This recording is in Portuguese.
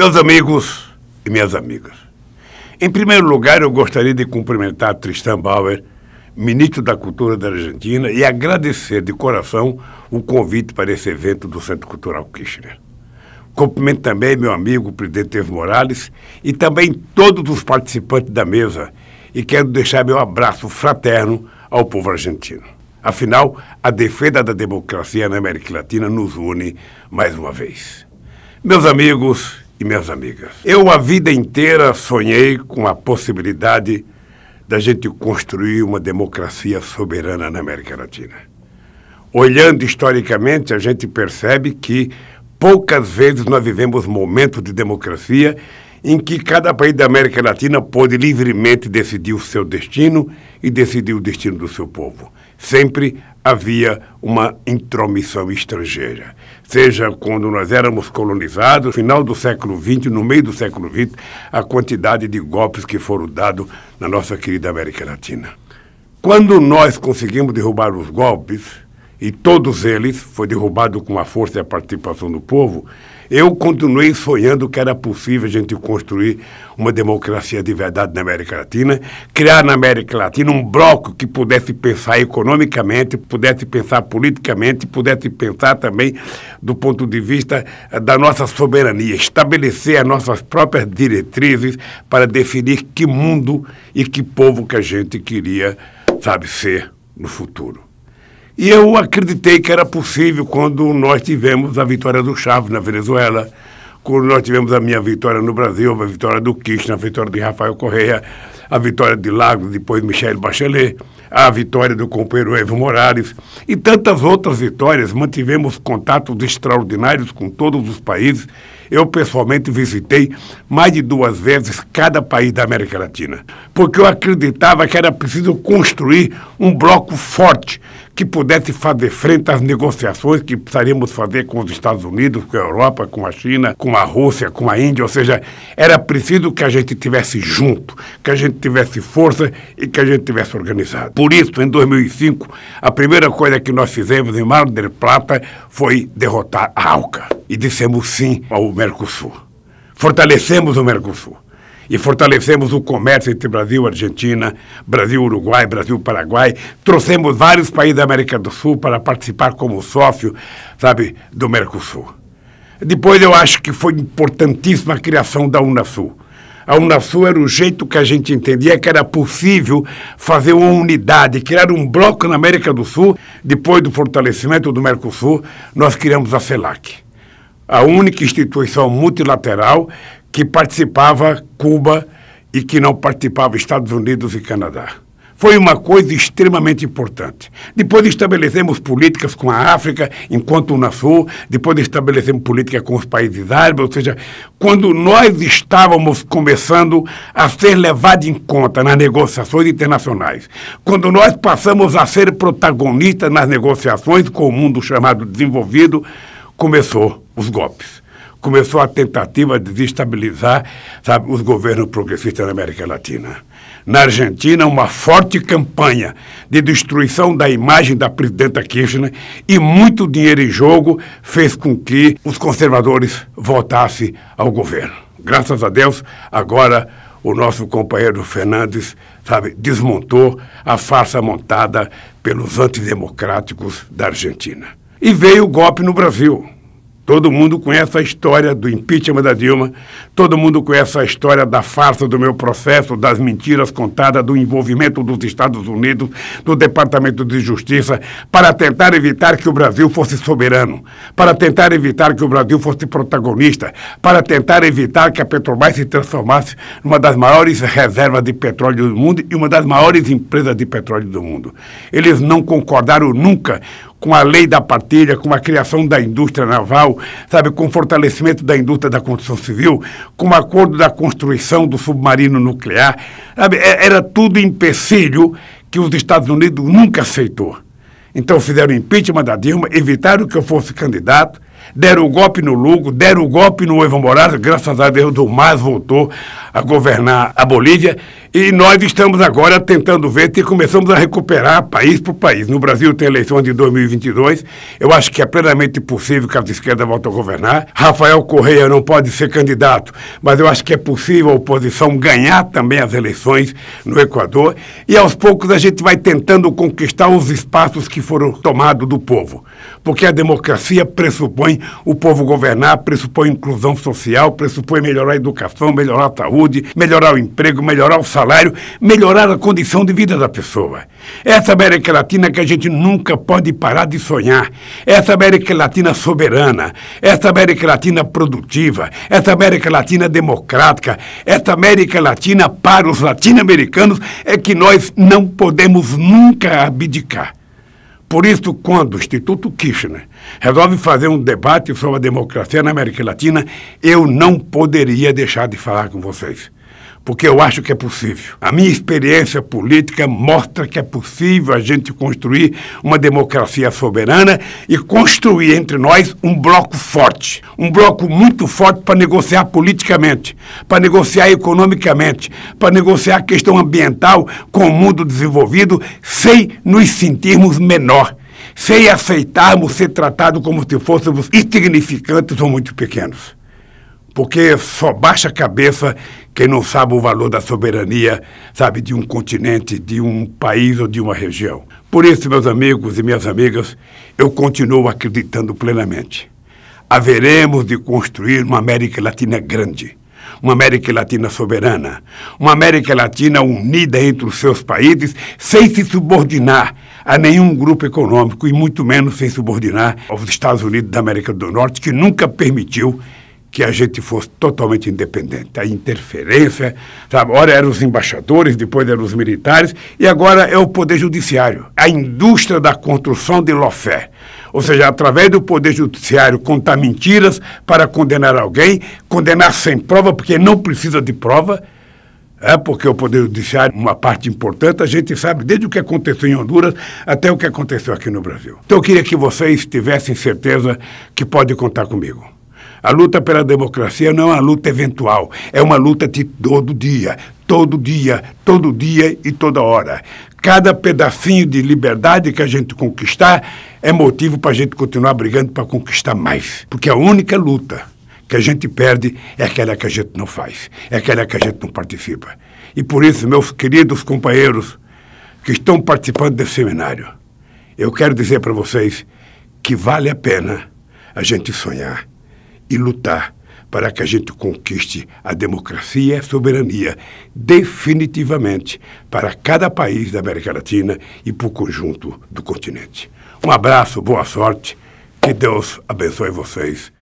Meus amigos e minhas amigas, em primeiro lugar eu gostaria de cumprimentar Tristan Bauer, ministro da Cultura da Argentina, e agradecer de coração o convite para esse evento do Centro Cultural Kirchner. Cumprimento também meu amigo, presidente Evo Morales, e também todos os participantes da mesa, e quero deixar meu abraço fraterno ao povo argentino. Afinal, a defesa da democracia na América Latina nos une mais uma vez. Meus amigos e minhas amigas. Eu a vida inteira sonhei com a possibilidade da gente construir uma democracia soberana na América Latina. Olhando historicamente, a gente percebe que poucas vezes nós vivemos momentos de democracia em que cada país da América Latina pôde livremente decidir o seu destino e decidir o destino do seu povo sempre havia uma intromissão estrangeira. Seja quando nós éramos colonizados, no final do século XX, no meio do século XX, a quantidade de golpes que foram dados na nossa querida América Latina. Quando nós conseguimos derrubar os golpes, e todos eles foi derrubado com a força e a participação do povo, eu continuei sonhando que era possível a gente construir uma democracia de verdade na América Latina, criar na América Latina um bloco que pudesse pensar economicamente, pudesse pensar politicamente, pudesse pensar também do ponto de vista eh, da nossa soberania, estabelecer as nossas próprias diretrizes para definir que mundo e que povo que a gente queria, sabe, ser no futuro. E eu acreditei que era possível quando nós tivemos a vitória do Chávez na Venezuela, quando nós tivemos a minha vitória no Brasil, a vitória do Kirchner, a vitória de Rafael Correa, a vitória de Lagos, depois Michel Bachelet, a vitória do companheiro Evo Morales e tantas outras vitórias. Mantivemos contatos extraordinários com todos os países eu pessoalmente visitei mais de duas vezes cada país da América Latina, porque eu acreditava que era preciso construir um bloco forte que pudesse fazer frente às negociações que precisaríamos fazer com os Estados Unidos, com a Europa, com a China, com a Rússia, com a Índia, ou seja, era preciso que a gente tivesse junto, que a gente tivesse força e que a gente tivesse organizado. Por isso, em 2005, a primeira coisa que nós fizemos em Mar del Plata foi derrotar a ALCA e dissemos sim ao Mercosul. Fortalecemos o Mercosul e fortalecemos o comércio entre Brasil, Argentina, Brasil, Uruguai, Brasil, Paraguai. Trouxemos vários países da América do Sul para participar como sócio, sabe, do Mercosul. Depois eu acho que foi importantíssima a criação da Unasul. A Unasul era o jeito que a gente entendia que era possível fazer uma unidade, criar um bloco na América do Sul. Depois do fortalecimento do Mercosul, nós criamos a CELAC a única instituição multilateral que participava Cuba e que não participava Estados Unidos e Canadá. Foi uma coisa extremamente importante. Depois estabelecemos políticas com a África, enquanto o Unasul, depois estabelecemos política com os países árabes, ou seja, quando nós estávamos começando a ser levados em conta nas negociações internacionais, quando nós passamos a ser protagonistas nas negociações com o mundo chamado desenvolvido, começou os golpes. Começou a tentativa de desestabilizar sabe, os governos progressistas na América Latina. Na Argentina, uma forte campanha de destruição da imagem da presidenta Kirchner e muito dinheiro em jogo fez com que os conservadores voltassem ao governo. Graças a Deus, agora o nosso companheiro Fernandes, sabe, desmontou a farsa montada pelos antidemocráticos da Argentina. E veio o golpe no Brasil. Todo mundo conhece a história do impeachment da Dilma, todo mundo conhece a história da farsa do meu processo, das mentiras contadas, do envolvimento dos Estados Unidos, do Departamento de Justiça, para tentar evitar que o Brasil fosse soberano, para tentar evitar que o Brasil fosse protagonista, para tentar evitar que a Petrobras se transformasse numa das maiores reservas de petróleo do mundo e uma das maiores empresas de petróleo do mundo. Eles não concordaram nunca com a lei da partilha, com a criação da indústria naval, sabe, com o fortalecimento da indústria da construção civil, com o acordo da construção do submarino nuclear, sabe, é, era tudo empecilho que os Estados Unidos nunca aceitou. Então fizeram impeachment da Dilma, evitaram que eu fosse candidato, deram o golpe no Lugo, deram o golpe no Evo Morales, graças a Deus o mais voltou a governar a Bolívia. E nós estamos agora tentando ver se começamos a recuperar país por país. No Brasil tem eleições de 2022. Eu acho que é plenamente possível que a esquerda voltem a governar. Rafael Correia não pode ser candidato, mas eu acho que é possível a oposição ganhar também as eleições no Equador. E aos poucos a gente vai tentando conquistar os espaços que foram tomados do povo. Porque a democracia pressupõe o povo governar pressupõe inclusão social, pressupõe melhorar a educação, melhorar a saúde, melhorar o emprego, melhorar o salário, melhorar a condição de vida da pessoa. Essa América Latina que a gente nunca pode parar de sonhar. Essa América Latina soberana, essa América Latina produtiva, essa América Latina democrática, essa América Latina para os latino-americanos é que nós não podemos nunca abdicar. Por isso, quando o Instituto Kirchner resolve fazer um debate sobre a democracia na América Latina, eu não poderia deixar de falar com vocês porque eu acho que é possível. A minha experiência política mostra que é possível a gente construir uma democracia soberana e construir entre nós um bloco forte, um bloco muito forte para negociar politicamente, para negociar economicamente, para negociar a questão ambiental com o mundo desenvolvido sem nos sentirmos menor sem aceitarmos ser tratados como se fôssemos insignificantes ou muito pequenos. Porque só baixa a cabeça quem não sabe o valor da soberania, sabe, de um continente, de um país ou de uma região. Por isso, meus amigos e minhas amigas, eu continuo acreditando plenamente. Haveremos de construir uma América Latina grande, uma América Latina soberana, uma América Latina unida entre os seus países, sem se subordinar a nenhum grupo econômico e muito menos sem subordinar aos Estados Unidos da América do Norte, que nunca permitiu que a gente fosse totalmente independente. A interferência, sabe? Ora eram os embaixadores, depois eram os militares, e agora é o Poder Judiciário, a indústria da construção de lofé. Ou seja, através do Poder Judiciário contar mentiras para condenar alguém, condenar sem prova, porque não precisa de prova, é porque o Poder Judiciário, é uma parte importante, a gente sabe desde o que aconteceu em Honduras até o que aconteceu aqui no Brasil. Então eu queria que vocês tivessem certeza que pode contar comigo. A luta pela democracia não é uma luta eventual, é uma luta de todo dia, todo dia, todo dia e toda hora. Cada pedacinho de liberdade que a gente conquistar é motivo para a gente continuar brigando para conquistar mais. Porque a única luta que a gente perde é aquela que a gente não faz, é aquela que a gente não participa. E por isso, meus queridos companheiros que estão participando desse seminário, eu quero dizer para vocês que vale a pena a gente sonhar e lutar para que a gente conquiste a democracia e a soberania definitivamente para cada país da América Latina e para o conjunto do continente. Um abraço, boa sorte, que Deus abençoe vocês.